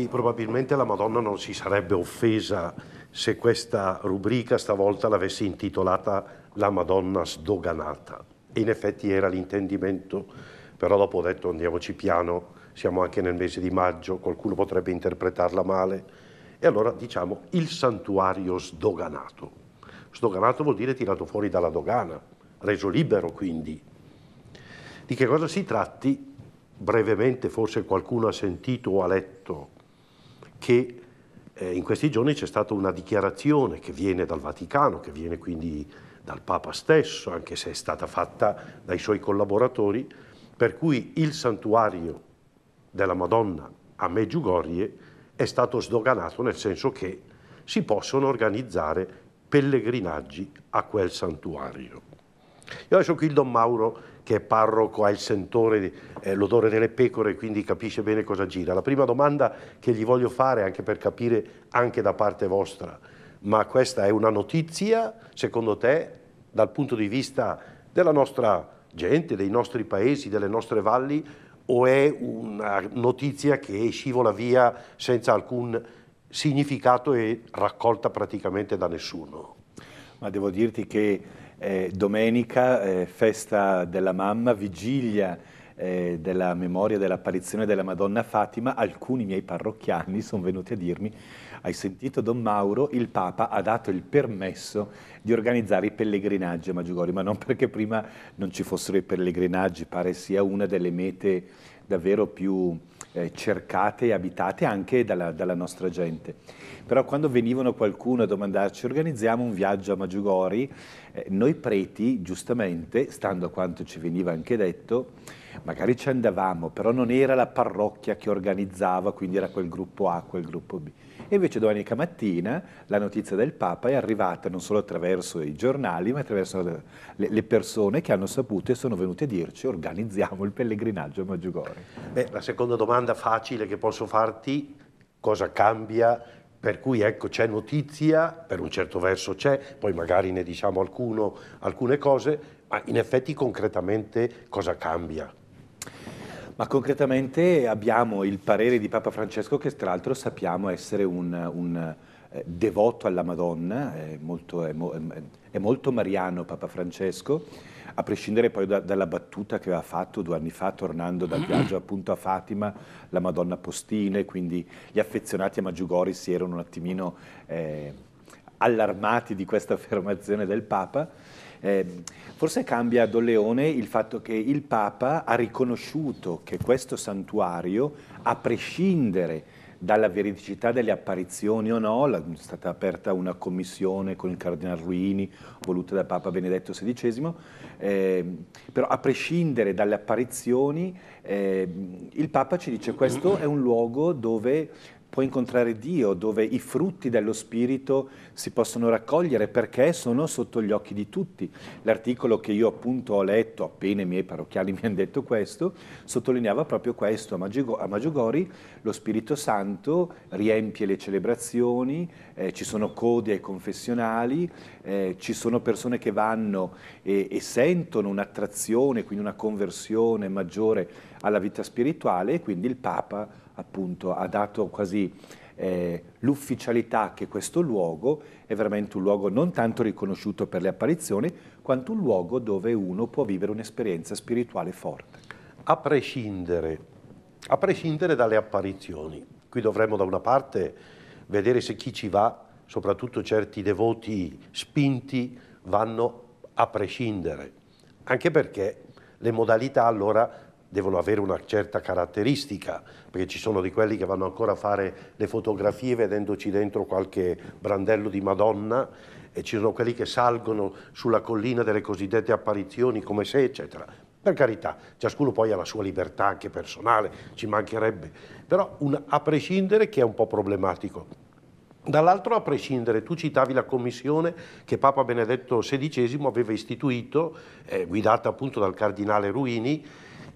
Sì, probabilmente la Madonna non si sarebbe offesa se questa rubrica stavolta l'avessi intitolata La Madonna sdoganata. in effetti era l'intendimento, però dopo ho detto andiamoci piano, siamo anche nel mese di maggio, qualcuno potrebbe interpretarla male. E allora diciamo il santuario sdoganato. Sdoganato vuol dire tirato fuori dalla dogana, reso libero quindi. Di che cosa si tratti? Brevemente forse qualcuno ha sentito o ha letto che eh, in questi giorni c'è stata una dichiarazione che viene dal Vaticano, che viene quindi dal Papa stesso, anche se è stata fatta dai suoi collaboratori, per cui il santuario della Madonna a Meggiugorie è stato sdoganato nel senso che si possono organizzare pellegrinaggi a quel santuario. Io adesso qui il Don Mauro che è parroco, ha il sentore, eh, l'odore delle pecore, quindi capisce bene cosa gira. La prima domanda che gli voglio fare, anche per capire anche da parte vostra, ma questa è una notizia, secondo te, dal punto di vista della nostra gente, dei nostri paesi, delle nostre valli, o è una notizia che scivola via senza alcun significato e raccolta praticamente da nessuno? Ma devo dirti che eh, domenica, eh, festa della mamma, vigilia eh, della memoria dell'apparizione della Madonna Fatima, alcuni miei parrocchiani sono venuti a dirmi hai sentito Don Mauro, il Papa ha dato il permesso di organizzare i pellegrinaggi a Maggiugori, ma non perché prima non ci fossero i pellegrinaggi, pare sia una delle mete davvero più eh, cercate e abitate anche dalla, dalla nostra gente però quando venivano qualcuno a domandarci organizziamo un viaggio a Maggiugori, eh, noi preti, giustamente, stando a quanto ci veniva anche detto, magari ci andavamo, però non era la parrocchia che organizzava, quindi era quel gruppo A, quel gruppo B. E invece domenica mattina la notizia del Papa è arrivata non solo attraverso i giornali, ma attraverso le, persone che hanno saputo e sono venute a dirci organizziamo il pellegrinaggio a Maggiugorje. la seconda domanda facile che posso farti, cosa cambia per cui ecco c'è notizia, per un certo verso c'è, poi magari ne diciamo alcuno, alcune cose, ma in effetti concretamente cosa cambia? Ma concretamente abbiamo il parere di Papa Francesco che tra l'altro sappiamo essere un, un eh, devoto alla Madonna, è molto, è, è molto, mariano Papa Francesco, a prescindere poi da, dalla battuta che aveva fatto due anni fa tornando dal viaggio appunto a Fatima, la Madonna Postine, quindi gli affezionati a Maggiugori si erano un attimino eh, allarmati di questa affermazione del Papa. Eh, forse cambia a Don Leone il fatto che il Papa ha riconosciuto che questo santuario, a prescindere dalla veridicità delle apparizioni o no, è stata aperta una commissione con il Cardinal Ruini, voluta da Papa Benedetto XVI, eh, però a prescindere dalle apparizioni eh, il Papa ci dice questo è un luogo dove può incontrare Dio, dove i frutti dello Spirito si possono raccogliere perché sono sotto gli occhi di tutti. L'articolo che io appunto ho letto, appena i miei parrocchiali mi hanno detto questo, sottolineava proprio questo. A Maggiogori lo Spirito Santo riempie le celebrazioni, eh, ci sono code ai confessionali, eh, ci sono persone che vanno e, e sentono un'attrazione, quindi una conversione maggiore alla vita spirituale e quindi il Papa appunto ha dato quasi eh, l'ufficialità che questo luogo è veramente un luogo non tanto riconosciuto per le apparizioni, quanto un luogo dove uno può vivere un'esperienza spirituale forte. A prescindere, a prescindere dalle apparizioni, qui dovremmo da una parte vedere se chi ci va, soprattutto certi devoti spinti, vanno a prescindere, anche perché le modalità allora devono avere una certa caratteristica, perché ci sono di quelli che vanno ancora a fare le fotografie vedendoci dentro qualche brandello di Madonna e ci sono quelli che salgono sulla collina delle cosiddette apparizioni come se, eccetera. Per carità, ciascuno poi ha la sua libertà anche personale, ci mancherebbe, però un, a prescindere che è un po' problematico. Dall'altro a prescindere, tu citavi la commissione che Papa Benedetto XVI aveva istituito, eh, guidata appunto dal cardinale Ruini,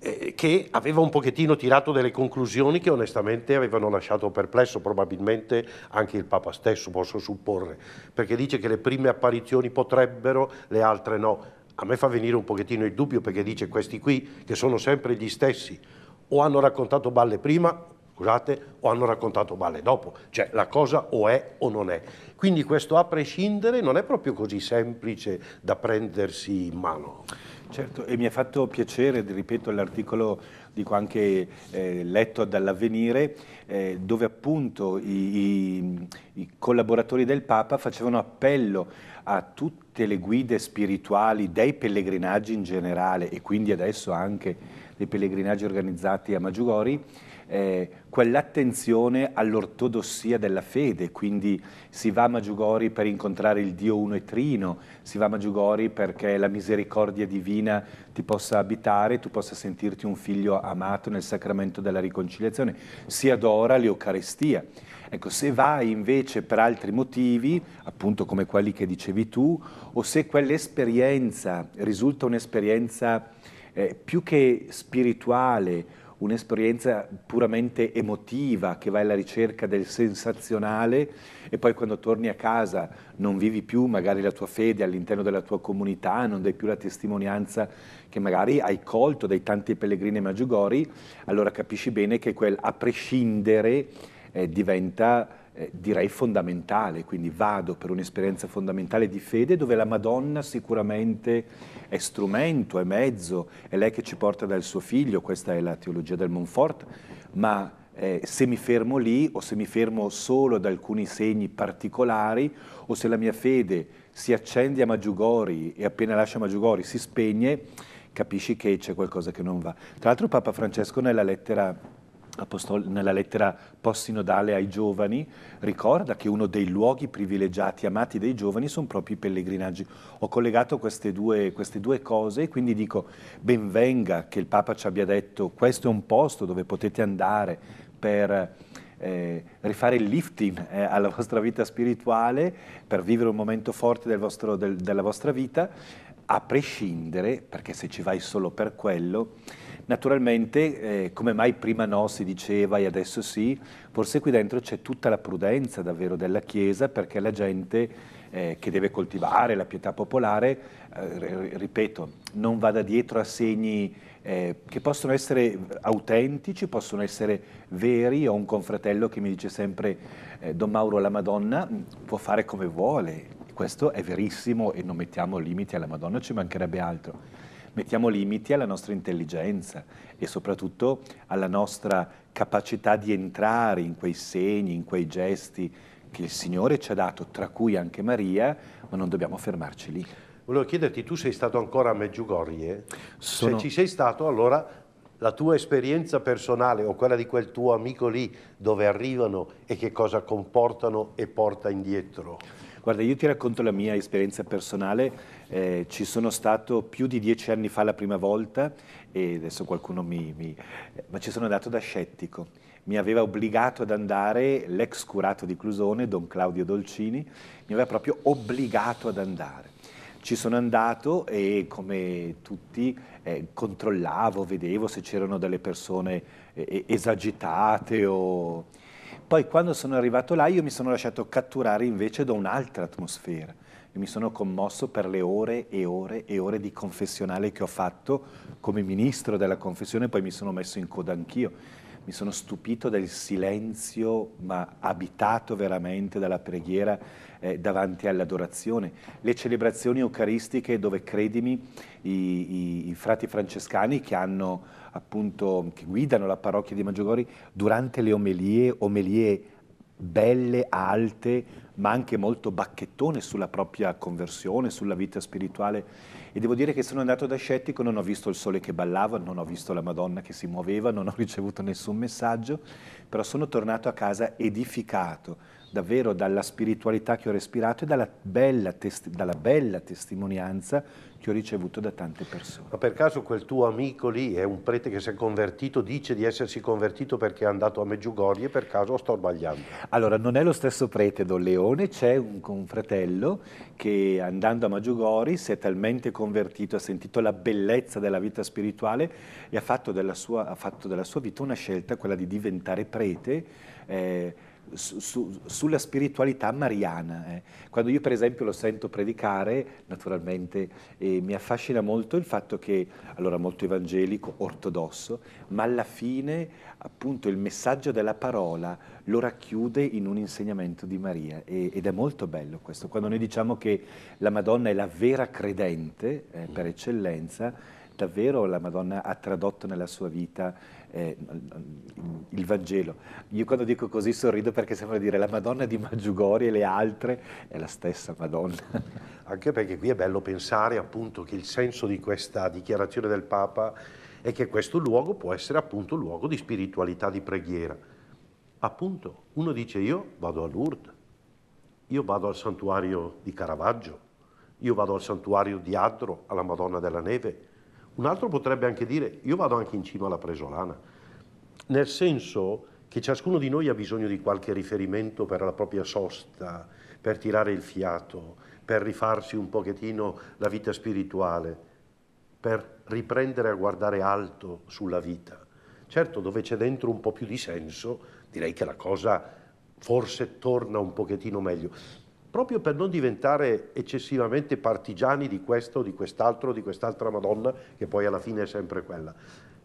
eh, che aveva un pochettino tirato delle conclusioni che onestamente avevano lasciato perplesso probabilmente anche il Papa stesso, posso supporre, perché dice che le prime apparizioni potrebbero, le altre no. A me fa venire un pochettino il dubbio perché dice questi qui, che sono sempre gli stessi, o hanno raccontato balle prima scusate, o hanno raccontato balle dopo, cioè la cosa o è o non è. Quindi questo a prescindere non è proprio così semplice da prendersi in mano. Certo, e mi ha fatto piacere, ripeto, l'articolo dico anche eh, letto dall'avvenire, eh, dove appunto i, i, i, collaboratori del Papa facevano appello a tutte le guide spirituali dei pellegrinaggi in generale e quindi adesso anche dei pellegrinaggi organizzati a Maggiugori, eh, quell'attenzione all'ortodossia della fede, quindi si va a Maggiugori per incontrare il Dio uno e trino, si va a Maggiugori perché la misericordia divina ti possa abitare, tu possa sentirti un figlio amato nel sacramento della riconciliazione, si adora l'Eucarestia. Ecco, se vai invece per altri motivi, appunto come quelli che dicevi tu, o se quell'esperienza risulta un'esperienza eh, più che spirituale, un'esperienza puramente emotiva che vai alla ricerca del sensazionale e poi quando torni a casa non vivi più magari la tua fede all'interno della tua comunità, non dai più la testimonianza che magari hai colto dai tanti pellegrini maggiugori, allora capisci bene che quel a prescindere eh, diventa eh, direi fondamentale, quindi vado per un'esperienza fondamentale di fede dove la Madonna sicuramente è strumento, è mezzo, è lei che ci porta dal suo figlio, questa è la teologia del Montfort, ma eh, se mi fermo lì o se mi fermo solo ad alcuni segni particolari o se la mia fede si accende a Maggiugori e appena lascia Maggiugori si spegne, capisci che c'è qualcosa che non va. Tra l'altro Papa Francesco nella lettera Apostol- nella lettera post-sinodale ai giovani, ricorda che uno dei luoghi privilegiati, amati dai giovani, sono proprio i pellegrinaggi. Ho collegato queste due, queste due cose e quindi dico, ben venga che il Papa ci abbia detto questo è un posto dove potete andare per eh, rifare il lifting eh, alla vostra vita spirituale, per vivere un momento forte del vostro, del, della vostra vita, a prescindere, perché se ci vai solo per quello, Naturalmente, eh, come mai prima no si diceva e adesso sì, forse qui dentro c'è tutta la prudenza davvero della Chiesa perché la gente eh, che deve coltivare la pietà popolare, eh, ripeto, non vada dietro a segni eh, che possono essere autentici, possono essere veri. Ho un confratello che mi dice sempre, eh, Don Mauro, la Madonna può fare come vuole. Questo è verissimo e non mettiamo limiti alla Madonna, ci mancherebbe altro mettiamo limiti alla nostra intelligenza e soprattutto alla nostra capacità di entrare in quei segni, in quei gesti che il Signore ci ha dato, tra cui anche Maria, ma non dobbiamo fermarci lì. Volevo chiederti, tu sei stato ancora a Meggiugorie? Sono... Se ci sei stato, allora la tua esperienza personale o quella di quel tuo amico lì, dove arrivano e che cosa comportano e porta indietro? Guarda, io ti racconto la mia esperienza personale eh, ci sono stato più di dieci anni fa la prima volta e adesso qualcuno mi... mi eh, ma ci sono andato da scettico. Mi aveva obbligato ad andare l'ex curato di Clusone, don Claudio Dolcini, mi aveva proprio obbligato ad andare. Ci sono andato e come tutti eh, controllavo, vedevo se c'erano delle persone eh, esagitate o... Poi quando sono arrivato là io mi sono lasciato catturare invece da un'altra atmosfera e mi sono commosso per le ore e ore e ore di confessionale che ho fatto come ministro della confessione, poi mi sono messo in coda anch'io. Mi sono stupito del silenzio, ma abitato veramente dalla preghiera eh, davanti all'adorazione. Le celebrazioni eucaristiche dove, credimi, i, i, i frati francescani che hanno appunto, che guidano la parrocchia di Maggiogori, durante le omelie, omelie belle, alte, ma anche molto bacchettone sulla propria conversione, sulla vita spirituale. E devo dire che sono andato da scettico, non ho visto il sole che ballava, non ho visto la Madonna che si muoveva, non ho ricevuto nessun messaggio, però sono tornato a casa edificato davvero dalla spiritualità che ho respirato e dalla bella, testi dalla bella testimonianza che ho ricevuto da tante persone. Ma per caso quel tuo amico lì è un prete che si è convertito, dice di essersi convertito perché è andato a Meggiugorie, per caso sto sbagliando? Allora, non è lo stesso prete Don Leone, c'è un, un fratello che andando a Maggiugori si è talmente convertito, ha sentito la bellezza della vita spirituale e ha fatto della sua, ha fatto della sua vita una scelta, quella di diventare prete. Eh, su, sulla spiritualità mariana. Eh. Quando io per esempio lo sento predicare, naturalmente eh, mi affascina molto il fatto che, allora molto evangelico, ortodosso, ma alla fine appunto il messaggio della parola lo racchiude in un insegnamento di Maria e, ed è molto bello questo. Quando noi diciamo che la Madonna è la vera credente eh, per eccellenza, davvero la Madonna ha tradotto nella sua vita eh, il Vangelo. Io quando dico così sorrido perché sembra dire la Madonna di Maggiugori e le altre è la stessa Madonna. Anche perché qui è bello pensare appunto che il senso di questa dichiarazione del Papa è che questo luogo può essere appunto un luogo di spiritualità, di preghiera. Appunto, uno dice io vado a Lourdes, io vado al santuario di Caravaggio, io vado al santuario di Adro, alla Madonna della Neve, un altro potrebbe anche dire, io vado anche in cima alla Presolana, nel senso che ciascuno di noi ha bisogno di qualche riferimento per la propria sosta, per tirare il fiato, per rifarsi un pochettino la vita spirituale, per riprendere a guardare alto sulla vita. Certo, dove c'è dentro un po' più di senso, direi che la cosa forse torna un pochettino meglio proprio per non diventare eccessivamente partigiani di questo, di quest'altro, di quest'altra Madonna, che poi alla fine è sempre quella.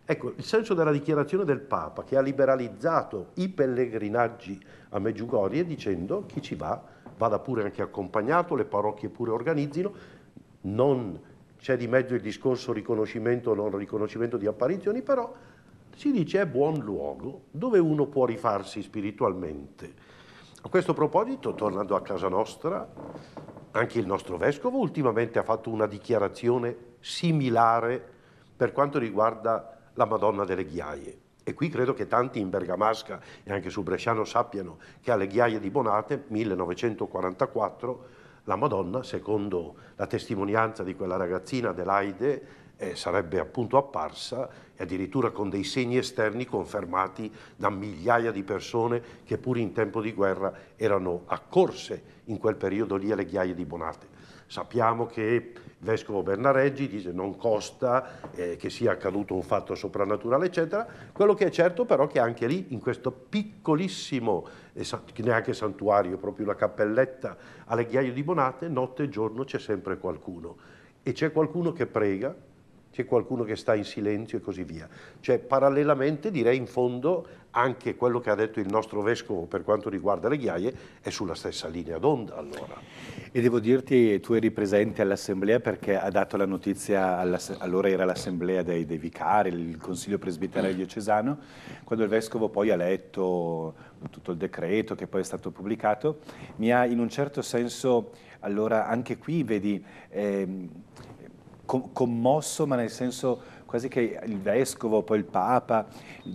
Ecco, il senso della dichiarazione del Papa che ha liberalizzato i pellegrinaggi a Meggiugorie dicendo chi ci va, vada pure anche accompagnato, le parrocchie pure organizzino, non c'è di mezzo il discorso riconoscimento o non riconoscimento di apparizioni, però si dice è buon luogo dove uno può rifarsi spiritualmente a questo proposito, tornando a casa nostra, anche il nostro vescovo ultimamente ha fatto una dichiarazione similare per quanto riguarda la Madonna delle Ghiaie. E qui credo che tanti in Bergamasca e anche sul Bresciano sappiano che alle Ghiaie di Bonate, 1944, la Madonna, secondo la testimonianza di quella ragazzina Adelaide, eh, sarebbe appunto apparsa e addirittura con dei segni esterni confermati da migliaia di persone che pur in tempo di guerra erano accorse in quel periodo lì alle ghiaie di Bonate. Sappiamo che il vescovo Bernareggi dice non costa eh, che sia accaduto un fatto soprannaturale, eccetera. Quello che è certo però è che anche lì, in questo piccolissimo, eh, neanche santuario, proprio la cappelletta alle ghiaie di Bonate, notte e giorno c'è sempre qualcuno. E c'è qualcuno che prega, c'è qualcuno che sta in silenzio e così via. Cioè parallelamente direi in fondo anche quello che ha detto il nostro vescovo per quanto riguarda le ghiaie è sulla stessa linea d'onda allora. E devo dirti, tu eri presente all'assemblea perché ha dato la notizia, allora era l'assemblea dei, dei, vicari, il consiglio presbiterario diocesano, quando il vescovo poi ha letto tutto il decreto che poi è stato pubblicato, mi ha in un certo senso, allora anche qui vedi... Eh, commosso, ma nel senso quasi che il vescovo, poi il papa,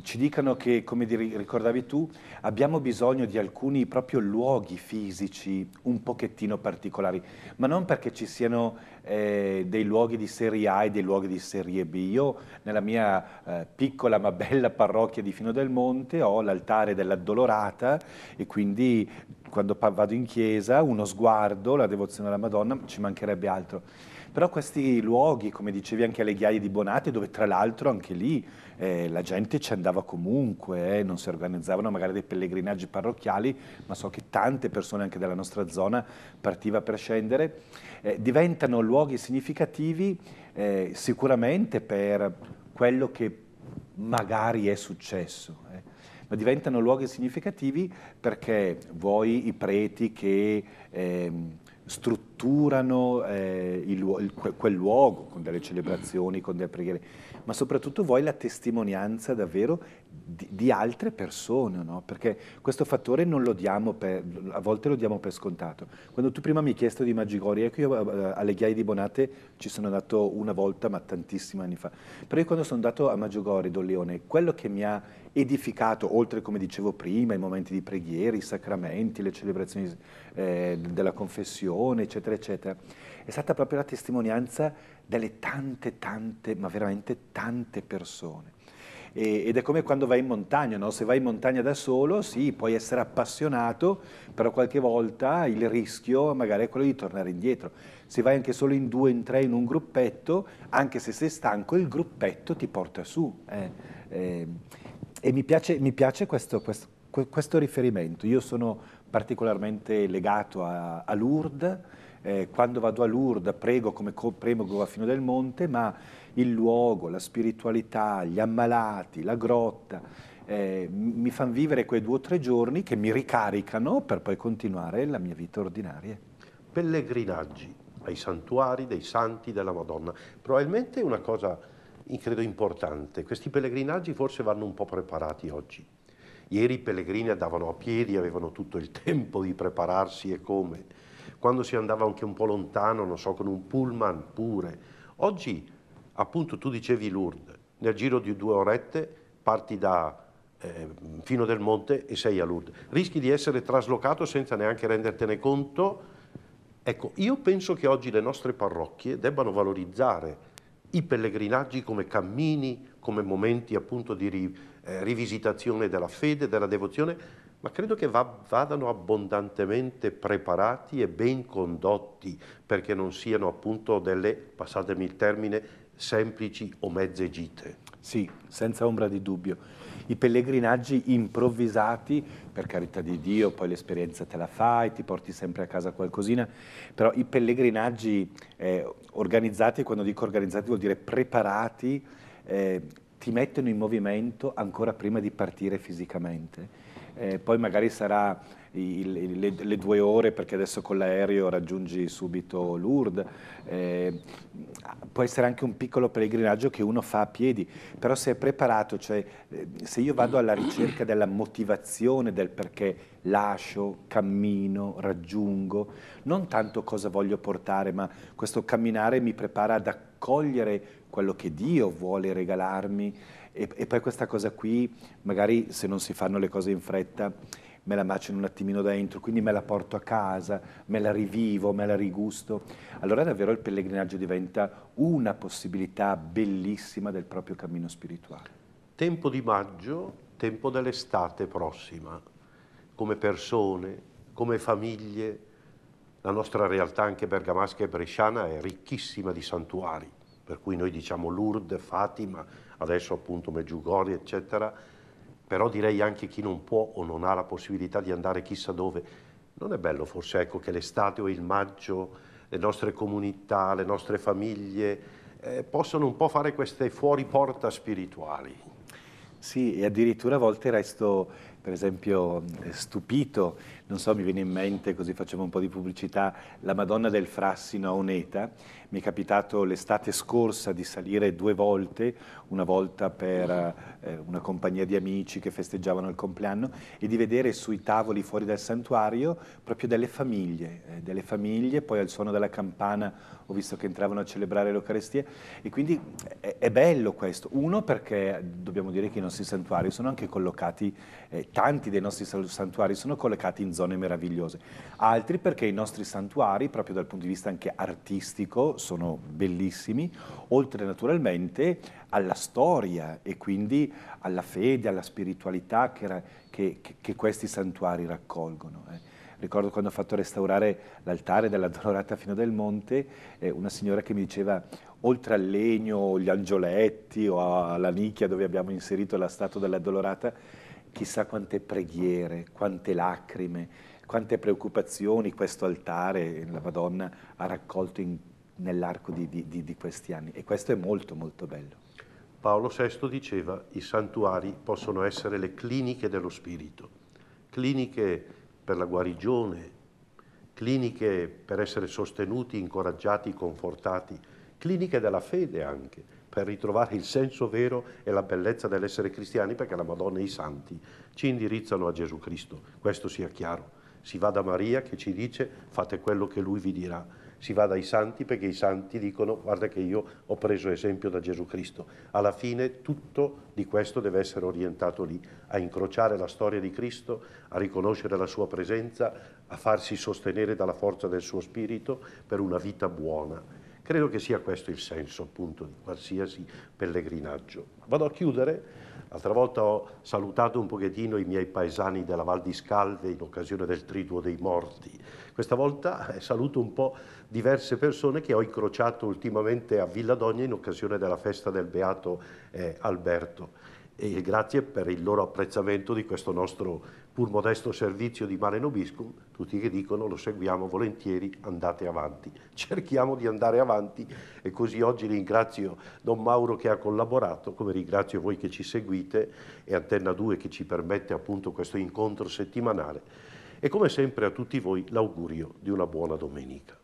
ci dicano che, come ricordavi tu, abbiamo bisogno di alcuni proprio luoghi fisici un pochettino particolari, ma non perché ci siano eh, dei luoghi di serie A e dei luoghi di serie B. Io nella mia eh, piccola ma bella parrocchia di Fino del Monte ho l'altare dell'addolorata e quindi quando vado in chiesa uno sguardo, la devozione alla Madonna, ci mancherebbe altro però questi luoghi, come dicevi anche alle ghiaie di Bonate, dove tra l'altro anche lì eh, la gente ci andava comunque, eh, non si organizzavano magari dei pellegrinaggi parrocchiali, ma so che tante persone anche della nostra zona partiva per scendere, eh, diventano luoghi significativi eh, sicuramente per quello che magari è successo eh. ma diventano luoghi significativi perché voi i preti che eh, strutturano catturano eh, il, quel luogo con delle celebrazioni, con delle preghiere, ma soprattutto vuoi la testimonianza davvero di, di altre persone, no? perché questo fattore non lo diamo, per, a volte lo diamo per scontato. Quando tu prima mi hai chiesto di Magigori, ecco io eh, eh, alle ghiaie di Bonate ci sono andato una volta, ma tantissimi anni fa, però io quando sono andato a Magigori, Don Leone, quello che mi ha edificato, oltre come dicevo prima, i momenti di preghiera, i sacramenti, le celebrazioni eh, della confessione, eccetera, eccetera, eccetera. È stata proprio la testimonianza delle tante, tante, ma veramente tante persone. ed è come quando vai in montagna, no? se vai in montagna da solo, sì, puoi essere appassionato, però qualche volta il rischio magari è quello di tornare indietro. Se vai anche solo in due, in tre, in un gruppetto, anche se sei stanco, il gruppetto ti porta su. Eh, eh, e mi piace, mi piace questo, questo, questo riferimento. Io sono particolarmente legato a, a Lourdes, eh, quando vado a Lourdes prego come premo Govafino del Monte, ma il luogo, la spiritualità, gli ammalati, la grotta, eh, mi fanno vivere quei due o tre giorni che mi ricaricano per poi continuare la mia vita ordinaria. Pellegrinaggi ai santuari dei santi della Madonna, probabilmente una cosa credo importante, questi pellegrinaggi forse vanno un po' preparati oggi. Ieri i pellegrini andavano a piedi, avevano tutto il tempo di prepararsi e come quando si andava anche un po' lontano, non so, con un pullman pure. Oggi, appunto, tu dicevi Lourdes, nel giro di due orette parti da eh, Fino del Monte e sei a Lourdes. Rischi di essere traslocato senza neanche rendertene conto. Ecco, io penso che oggi le nostre parrocchie debbano valorizzare i pellegrinaggi come cammini, come momenti appunto di ri, eh, rivisitazione della fede, della devozione, ma credo che vadano abbondantemente preparati e ben condotti perché non siano appunto delle, passatemi il termine, semplici o mezze gite. Sì, senza ombra di dubbio. I pellegrinaggi improvvisati, per carità di Dio, poi l'esperienza te la fai, ti porti sempre a casa qualcosina, però i pellegrinaggi eh, organizzati, quando dico organizzati vuol dire preparati, eh, ti mettono in movimento ancora prima di partire fisicamente eh, poi magari sarà il, le, le, due ore perché adesso con l'aereo raggiungi subito Lourdes, eh, può essere anche un piccolo pellegrinaggio che uno fa a piedi, però se è preparato, cioè eh, se io vado alla ricerca della motivazione del perché lascio, cammino, raggiungo, non tanto cosa voglio portare, ma questo camminare mi prepara ad accogliere quello che Dio vuole regalarmi e, e, poi questa cosa qui, magari se non si fanno le cose in fretta, me la macino un attimino dentro, quindi me la porto a casa, me la rivivo, me la rigusto. Allora davvero il pellegrinaggio diventa una possibilità bellissima del proprio cammino spirituale. Tempo di maggio, tempo dell'estate prossima, come persone, come famiglie, la nostra realtà anche bergamasca e bresciana è ricchissima di santuari, per cui noi diciamo Lourdes, Fatima, adesso appunto Meggiugorie, eccetera, però direi anche chi non può o non ha la possibilità di andare chissà dove. Non è bello forse ecco, che l'estate o il maggio le nostre comunità, le nostre famiglie eh, possano un po' fare queste fuori porta spirituali. Sì, e addirittura a volte resto per esempio stupito non so, mi viene in mente, così facciamo un po' di pubblicità, la Madonna del Frassino a Oneta. Mi è capitato l'estate scorsa di salire due volte, una volta per eh, una compagnia di amici che festeggiavano il compleanno e di vedere sui tavoli fuori dal santuario proprio delle famiglie, eh, delle famiglie, poi al suono della campana ho visto che entravano a celebrare l'Eucarestia e quindi è, è, bello questo. Uno perché dobbiamo dire che i nostri santuari sono anche collocati, eh, tanti dei nostri santuari sono collocati in zone zone meravigliose, altri perché i nostri santuari, proprio dal punto di vista anche artistico, sono bellissimi, oltre naturalmente alla storia e quindi alla fede, alla spiritualità che, che, che questi santuari raccolgono. Eh. Ricordo quando ho fatto restaurare l'altare della Dolorata Fino del Monte, eh, una signora che mi diceva oltre al legno, gli angioletti o alla nicchia dove abbiamo inserito la statua della Dolorata, chissà quante preghiere, quante lacrime, quante preoccupazioni questo altare, la Madonna, ha raccolto nell'arco di, di, di questi anni. E questo è molto, molto bello. Paolo VI diceva i santuari possono essere le cliniche dello spirito, cliniche per la guarigione, cliniche per essere sostenuti, incoraggiati, confortati cliniche della fede anche, per ritrovare il senso vero e la bellezza dell'essere cristiani, perché la Madonna e i Santi ci indirizzano a Gesù Cristo, questo sia chiaro. Si va da Maria che ci dice fate quello che lui vi dirà, si va dai santi perché i santi dicono guarda che io ho preso esempio da Gesù Cristo. Alla fine tutto di questo deve essere orientato lì, a incrociare la storia di Cristo, a riconoscere la sua presenza, a farsi sostenere dalla forza del suo spirito per una vita buona Credo che sia questo il senso appunto di qualsiasi pellegrinaggio. Vado a chiudere, l'altra volta ho salutato un pochettino i miei paesani della Val di Scalde in occasione del Triduo dei Morti. Questa volta eh, saluto un po' diverse persone che ho incrociato ultimamente a Villadogna in occasione della festa del Beato eh, Alberto. E grazie per il loro apprezzamento di questo nostro pur modesto servizio di Mare Nobiscum, tutti che dicono lo seguiamo volentieri, andate avanti. Cerchiamo di andare avanti e così oggi ringrazio Don Mauro che ha collaborato, come ringrazio voi che ci seguite e Antenna 2 che ci permette appunto questo incontro settimanale. E come sempre a tutti voi l'augurio di una buona domenica.